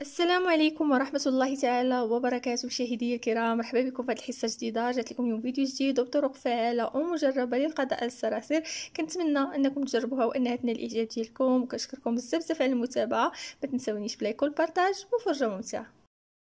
السلام عليكم ورحمة الله تعالى وبركاته مشاهدي الكرام مرحبا بكم في هذه الحصة جديدة جات لكم اليوم فيديو جديد وبطرق فعالة ومجربة للقضاء على الصراصير كنتمنى انكم تجربوها وانها تنال الاعجاب ديالكم وكنشكركم بزاف بزاف على المتابعة ما تنساونيش بلايك والبارطاج وفرجة ممتعة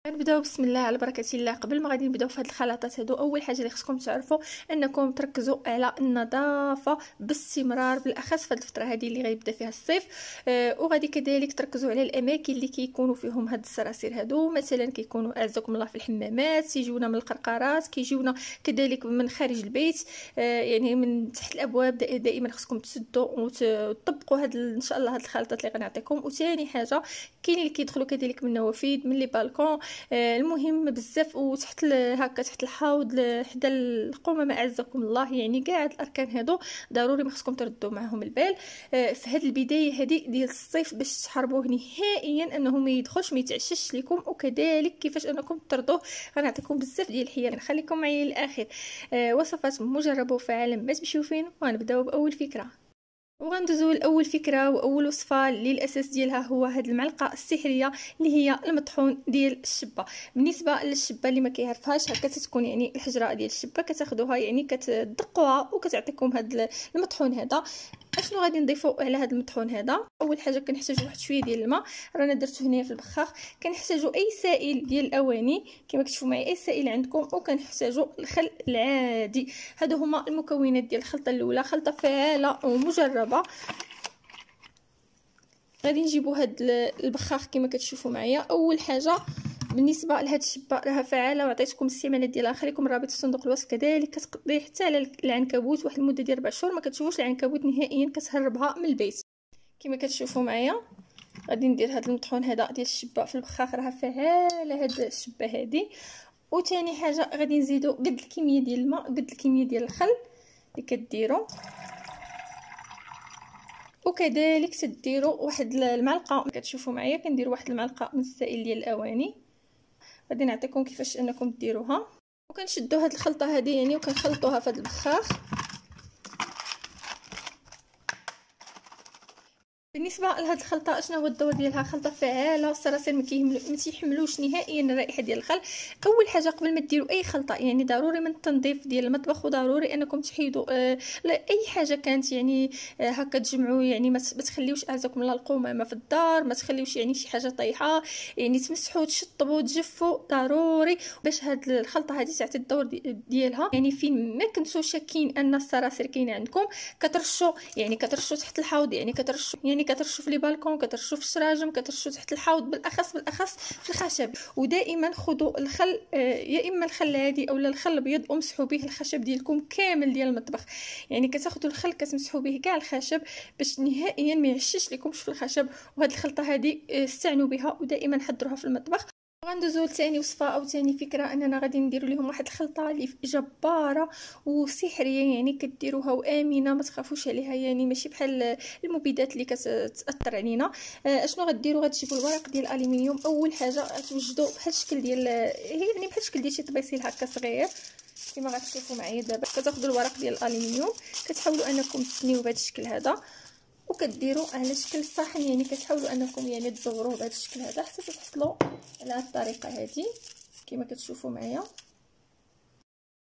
غنبداو بسم الله على بركه الله قبل ما غادي نبداو في هاد الخلطات هادو اول حاجه اللي خصكم تعرفوا انكم تركزوا على النظافه باستمرار بالاخص في هاد الفتره هادي اللي غيبدا فيها الصيف آه وغادي كذلك تركزوا على الاماكن اللي كيكونوا فيهم هاد الصراصير هادو مثلا كيكونوا اعزكم الله في الحمامات كيجيونا من القرقرات كيجيونا كذلك من خارج البيت آه يعني من تحت الابواب دائما خصكم تسدوا وتطبقوا هاد ان شاء الله هاد الخلطات اللي غنعطيكم وثاني حاجه كاين اللي كيدخلوا كذلك من النوافذ من لي بالكون آه، المهم بزاف وتحت هكا تحت الحوض حدا القومه ما اعزكم الله يعني كاع الاركان هادو ضروري ما خصكم تردوا معاهم البال آه، في هاد البدايه هذه ديال الصيف باش تحاربوه نهائيا انه ما يدخلش ما يتعشش لكم وكذلك كيفاش انكم تطردوه غنعطيكم بزاف ديال الحيل نخليكم معايا للاخر آه، وصفات مجربه وفعاله ما تمشيو فين وغنبداو باول فكره وغندوزو لاول فكره واول وصفه اللي الاساس ديالها هو هاد المعلقه السحريه اللي هي المطحون ديال الشبه بالنسبه للشبه اللي ما كيعرفهاش هكا تتكون يعني الحجره ديال الشبه كتاخذوها يعني كتدقوها وكتعطيكم هاد المطحون هذا اشنو غادي نضيفو على هذا المطحون هذا اول حاجه كنحتاجو واحد شويه ديال الماء رانا درتو هنايا في البخاخ كنحتاجو اي سائل ديال الاواني كما كتشوفوا معايا اي سائل عندكم وكنحتاجو الخل العادي هادو هما المكونات ديال الخلطه الاولى خلطه فعاله ومجربه غادي نجيبو هاد البخاخ كما كتشوفوا معايا اول حاجه بالنسبه لهاد الشبه راها فعاله وعطيتكم السيمانه ديالها خليكم الرابط في صندوق الوصف كذلك كتقضي حتى على العنكبوت واحد المده ديال 4 شهور ما كتشوفوش العنكبوت نهائيا كتهربها من البيت كما كتشوفوا معايا غادي ندير هاد المطحون هذا ديال الشبه في البخاخ راها فعاله هاد الشبه هادي وثاني حاجه غادي نزيدو قد الكميه ديال الماء قد الكميه ديال الخل اللي كديروا وكذلك تديروا واحد المعلقه كتشوفوا معايا كندير واحد المعلقه من السائل ديال الاواني غادي نعطيكم كيفاش انكم ديروها وكنشدوا هاد الخلطه هادي يعني وكنخلطوها في هذا البخاخ بالنسبه لهاد الخلطه شنو هو الدور ديالها خلطه فعاله الصراصير ما تيحملوش نهائيا الرائحه ديال الخل اول حاجه قبل ما ديروا اي خلطه يعني ضروري من التنظيف ديال المطبخ وضروري انكم تحيدوا آه، اي حاجه كانت يعني آه، هكا تجمعوا يعني ما تخليوش اعزكم لا القمامه في الدار ما تخليوش يعني شي حاجه طايحه يعني تمسحوا تشطبوا تجفوا ضروري باش هاد الخلطه هذه تعطي الدور ديالها يعني فين ما كنتو شاكين ان الصراصير كاين عندكم كترشوا يعني كترشوا تحت الحوض يعني كترشوا يعني يعني كترشوا في لي بالكون كترشوا في الشراجم كترشوا تحت الحوض بالاخص بالاخص في الخشب ودائما خذوا الخل آه، يا اما الخل هذه اولا الخل الابيض امسحوا به الخشب ديالكم كامل ديال المطبخ يعني كتاخذوا الخل كتمسحوا به كاع الخشب باش نهائيا ما يعشش لكمش في الخشب وهاد الخلطه هادي آه، استعنوا بها ودائما حضروها في المطبخ غندوزو لثاني وصفه او ثاني فكره اننا غادي نديرو لهم واحد الخلطه اللي جباره وسحريه يعني كديروها وامنه ما تخافوش عليها يعني ماشي بحال المبيدات اللي كتاثر علينا آه، اشنو غديروا غتجيبوا الورق ديال الالومنيوم اول حاجه غتوجدوا بحال الشكل ديال يعني بحال الشكل ديال شي طبيسيل هكا صغير كما غتشوفوا معايا دابا كتاخذوا الورق ديال الالومنيوم كتحاولوا انكم تثنيوه بهذا الشكل هذا وكديروا على شكل صحن يعني كتحاولوا انكم يعني تزوروه بهذا الشكل هذا حتى تحصلوا على الطريقه هذه كما كتشوفوا معايا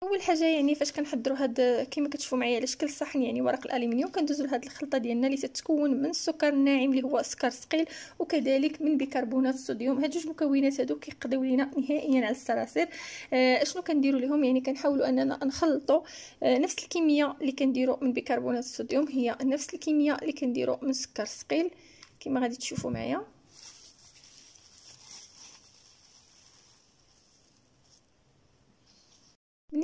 اول حاجه يعني فاش كنحضروا هاد كما كتشوفوا معايا على شكل صحن يعني ورق الالومنيوم كندوزو لهاد الخلطه ديالنا اللي تتكون من السكر الناعم اللي هو سكر ثقيل وكذلك من بيكربونات الصوديوم هاد جوج مكونات هادو كيقضيو لينا نهائيا على الصراصير آه اشنو كنديروا لهم يعني كنحاولوا اننا نخلطوا آه نفس الكميه اللي كنديروا من بيكربونات الصوديوم هي نفس الكميه اللي كنديروا من سكر ثقيل كما غادي تشوفوا معايا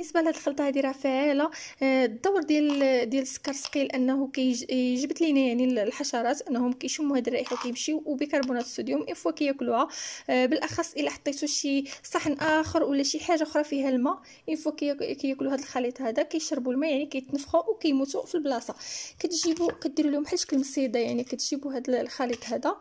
بالنسبه لهاد الخلطه هادي راه فعاله آه، الدور ديال ديال السكر ثقيل انه كيجبد لينا يعني الحشرات انهم كيشموا هاد الرائحه وكيمشيو وبيكربونات الصوديوم فوا كياكلوها آه، بالاخص الا حطيتو شي صحن اخر ولا شي حاجه اخرى فيها الماء فوا كياكلوا هاد الخليط هذا كيشربوا الماء يعني كيتنفخوا وكيموتوا في البلاصه كتجيبوا كديروا لهم بحال شكل مصيده يعني كتجيبوا هاد الخليط هذا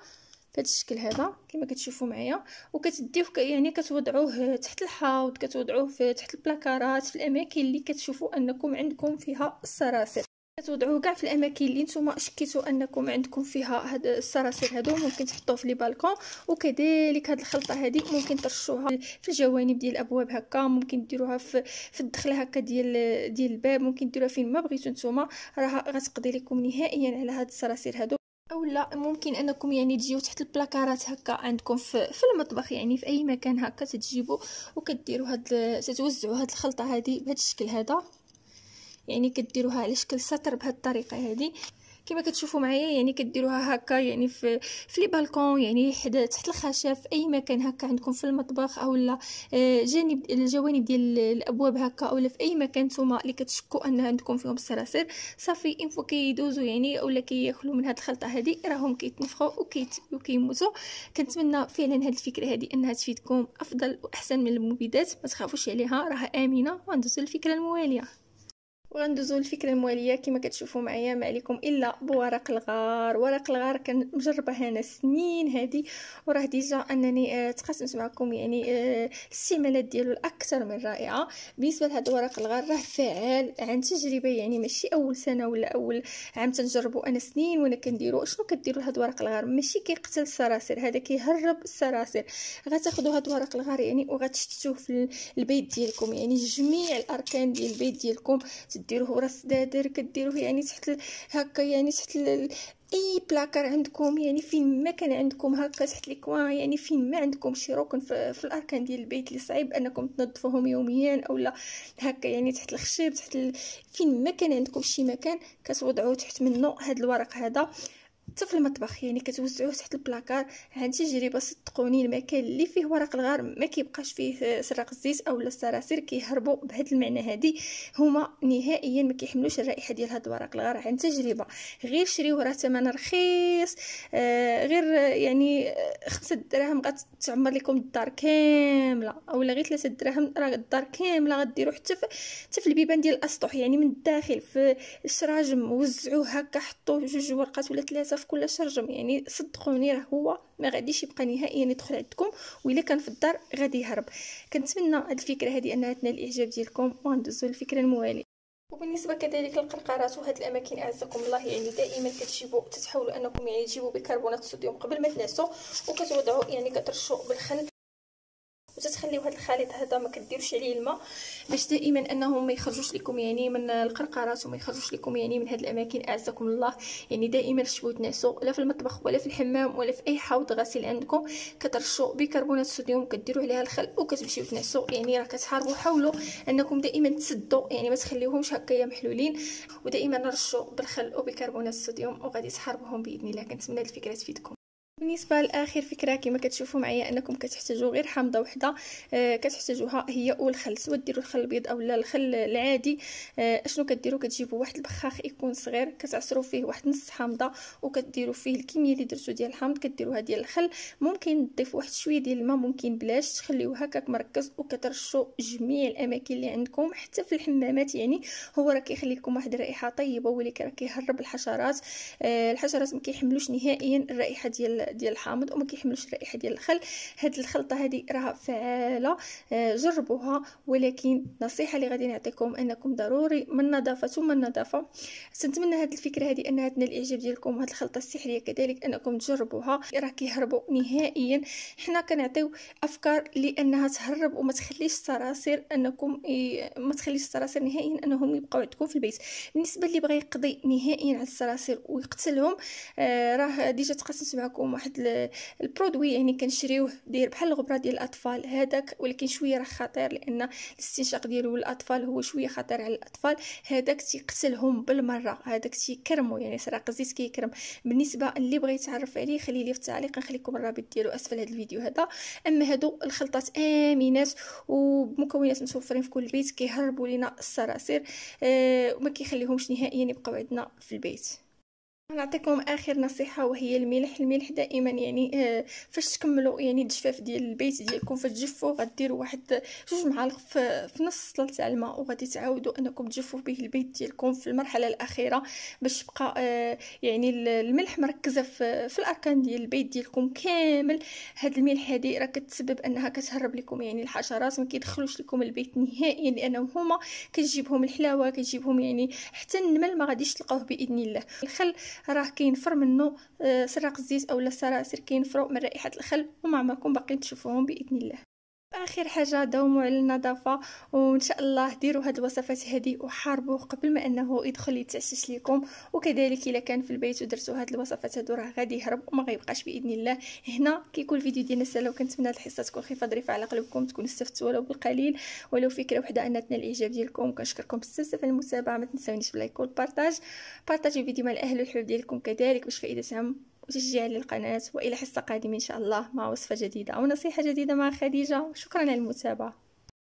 بهذا الشكل هذا كما كتشوفوا معايا وكتديوه يعني كتوضعوه تحت الحوض كتوضعوه في تحت البلاكارات في الاماكن اللي كتشوفوا انكم عندكم فيها الصراصير كتوضعوه كاع في الاماكن اللي نتوما شكيتوا انكم عندكم فيها هاد الصراصير هادو ممكن تحطوه في لي بالكون وكذلك هاد الخلطه هادي ممكن ترشوها في الجوانب ديال الابواب هكا ممكن ديروها في في الدخله هكا ديال ديال الباب ممكن ديروها فين ما بغيتو نتوما راه غتقضي لكم نهائيا على هاد الصراصير هادو ولا ممكن انكم يعني تجيو تحت البلاكارات هكا عندكم في, في المطبخ يعني في اي مكان هكا تجيبوا وكديروا هاد تتوزعوا هاد الخلطه هذه بهذا الشكل هذا يعني كديروها على شكل سطر بهاد الطريقه هذه كما كتشوفوا معايا يعني كديروها هكا يعني في في لي بالكون يعني حدا تحت الخشب في اي مكان هكا عندكم في المطبخ اولا آه، جانب الجوانب ديال الابواب هكا اولا في اي مكان نتوما اللي كتشكوا ان عندكم فيهم الصراصير صافي ان فوا كيدوزوا يعني اولا كياكلوا من هاد الخلطه هذه راهم كيتنفخوا وكيت وكيموتوا كنتمنى فعلا هاد الفكره هذه انها تفيدكم افضل واحسن من المبيدات ما تخافوش عليها راها امنه وندوزوا الفكره المواليه وغندوزو الفكرة المواليه كما كتشوفوا معايا ما عليكم الا بورق الغار ورق الغار كنجربه انا سنين هذه وراه ديجا انني آه، تقاسمت معكم يعني آه الاستعمالات ديالو الاكثر من رائعه بالنسبه لهذا ورق الغار راه فعال عن تجربه يعني ماشي اول سنه ولا اول عام تنجربو انا سنين وانا كنديرو شنو كديروا لهاد ورق الغار ماشي كيقتل الصراصير هذا كيهرب الصراصير غتاخذوا هاد ورق الغار يعني وغتشتتوه في البيت ديالكم يعني جميع الاركان ديال البيت ديالكم كديروه ورا دادر كديروه يعني تحت هكا يعني تحت اي بلاكار عندكم يعني فين ما كان عندكم هكا تحت الكوان يعني فين ما عندكم شي ركن في, في الاركان ديال البيت اللي صعيب انكم تنظفوهم يوميا اولا هكا يعني تحت الخشب تحت ال... فين ما كان عندكم شي مكان كتوضعوه تحت منه هاد الورق هذا حتى في المطبخ يعني كتوزعوه تحت البلاكار عندي تجربه صدقوني المكان اللي فيه ورق الغار ما كيبقاش فيه آه، سراق الزيت اولا الصراصير كيهربوا بهذا المعنى هذه هما نهائيا ما كيحملوش الرائحه ديال هاد ورق الغار عن تجربه غير شريوه راه ثمن رخيص آه، غير آه، يعني خمسة دراهم غتعمر لكم الدار كامله اولا غير ثلاثة دراهم راه الدار كامله غديروا حتى في حتى في البيبان ديال الاسطح يعني من الداخل في الشراجم وزعوه هكا حطوه جوج ورقات ولا ثلاثه في كل شرجم يعني صدقوني راه هو ما غاديش يبقى نهائيا يدخل عندكم وإلا كان في الدار غادي يهرب كنتمنى هذه الفكره هذه انها تنال الاعجاب ديالكم وندوزو للفكره المواليه وبالنسبه كذلك للقرقرات وهاد الاماكن اعزكم الله يعني دائما كتجيبوا تتحاولوا انكم يعني تجيبوا بيكربونات الصوديوم قبل ما تنعسوا وكتوضعوا يعني كترشوا بالخل وتتخليو هذا الخليط هذا ما كديروش عليه الماء باش دائما انه ما يخرجوش لكم يعني من القرقرات وما يخرجوش لكم يعني من هذه الاماكن اعزكم الله يعني دائما شويو تنعسوا لا في المطبخ ولا في الحمام ولا في اي حوض غسيل عندكم كترشوا بيكربونات الصوديوم كديروا عليها الخل وكتمشيو تنعسوا يعني راه كتحاربوا حاولوا انكم دائما تسدوا يعني ما تخليوهمش هكايا محلولين ودائما رشوا بالخل وبيكربونات الصوديوم وغادي تحاربوهم باذن الله كنتمنى الفكره تفيدكم بالنسبه لاخر فكره كما كتشوفوا معايا انكم كتحتاجوا غير حامضه وحده آه، كتحتاجوها هي والخل سواء ديروا الخل البيض اولا الخل العادي آه، اشنو كديروا كتجيبوا واحد البخاخ يكون صغير كتعصروا فيه واحد نص حامضه وكديروا فيه الكميه اللي درتو ديال الحامض كديروها ديال الخل ممكن تضيفوا واحد شويه ديال الماء ممكن بلاش تخليوه هكاك مركز وكترشوا جميع الاماكن اللي عندكم حتى في الحمامات يعني هو راه كيخلي لكم واحد الرائحه طيبه واللي راه كيهرب الحشرات آه، الحشرات ما كيحملوش نهائيا الرائحه ديال ديال الحامض وما كيحملوش الرائحه ديال الخل هاد الخلطه هذه راها فعاله آه، جربوها ولكن النصيحه اللي غادي نعطيكم انكم ضروري من نظافه ثم النظافه تنتمنى هاد الفكره هذه انها تنال الاعجاب ديالكم هاد الخلطه السحريه كذلك انكم تجربوها راه كيهربوا نهائيا حنا كنعطيو افكار لانها تهرب وما تخليش الصراصير انكم ما تخليش الصراصير نهائيا انهم يبقاو عندكم في البيت بالنسبه اللي بغى يقضي نهائيا على الصراصير ويقتلهم آه، راه ديجا تقسمت معكم واحد البرودوي يعني كنشريوه داير بحال الغبره ديال الاطفال هذاك ولكن شويه راه خطير لان الاستنشاق ديالو للاطفال هو شويه خطير على الاطفال هذاك تيقتلهم بالمره هذاك تيكرمو يعني سراق الزيت كيكرم بالنسبه اللي بغى يتعرف عليه خلي لي في التعليق نخليكم الرابط ديالو اسفل هذا الفيديو هذا اما هادو الخلطات امنات ومكونات متوفرين في كل بيت كيهربوا لينا الصراصير أه وما كيخليهمش نهائيا يبقاو عندنا في البيت نعطيكم اخر نصيحه وهي الملح الملح دائما يعني آه، فاش تكملوا يعني الجفاف ديال البيت ديالكم فتجفوا غديروا واحد جوج معالق في نص تاع الماء وغادي تعاودوا انكم تجفوا به البيت ديالكم في المرحله الاخيره باش يبقى آه، يعني الملح مركزه في, في الاركان ديال البيت ديالكم كامل هاد الملح هادي راه كتسبب انها كتهرب لكم يعني الحشرات ما كيدخلوش لكم البيت نهائيا لانهم هما كتجيبهم الحلاوه كتجيبهم يعني حتى النمل ما غاديش تلقاوه باذن الله الخل راه كينفر منه آه، سراق الزيت اولا السراسر كينفروا من رائحه الخل وما عمركم باقيين تشوفوهم باذن الله اخر حاجه داوموا على النظافه وان شاء الله ديروا هاد الوصفات هذه وحاربوه قبل ما انه يدخل يتعشش لكم وكذلك الا كان في البيت ودرتوا هاد الوصفات هادو راه غادي يهرب وما غيبقاش باذن الله هنا كيكون الفيديو ديالنا سهل وكنتمنى هاد الحصه تكون خفيفه ظريفه على قلبكم تكون استفدتوا ولو بالقليل ولو فكره وحده ان تنال الاعجاب ديالكم كنشكركم بزاف على المتابعه ما تنساونيش باللايك والبارطاج بارطاجيو الفيديو مع الاهل والحباب ديالكم كذلك باش فائدتهم وتشجيع للقناة وإلى حصة قادمة إن شاء الله مع وصفة جديدة أو نصيحة جديدة مع خديجة وشكرا على المتابعة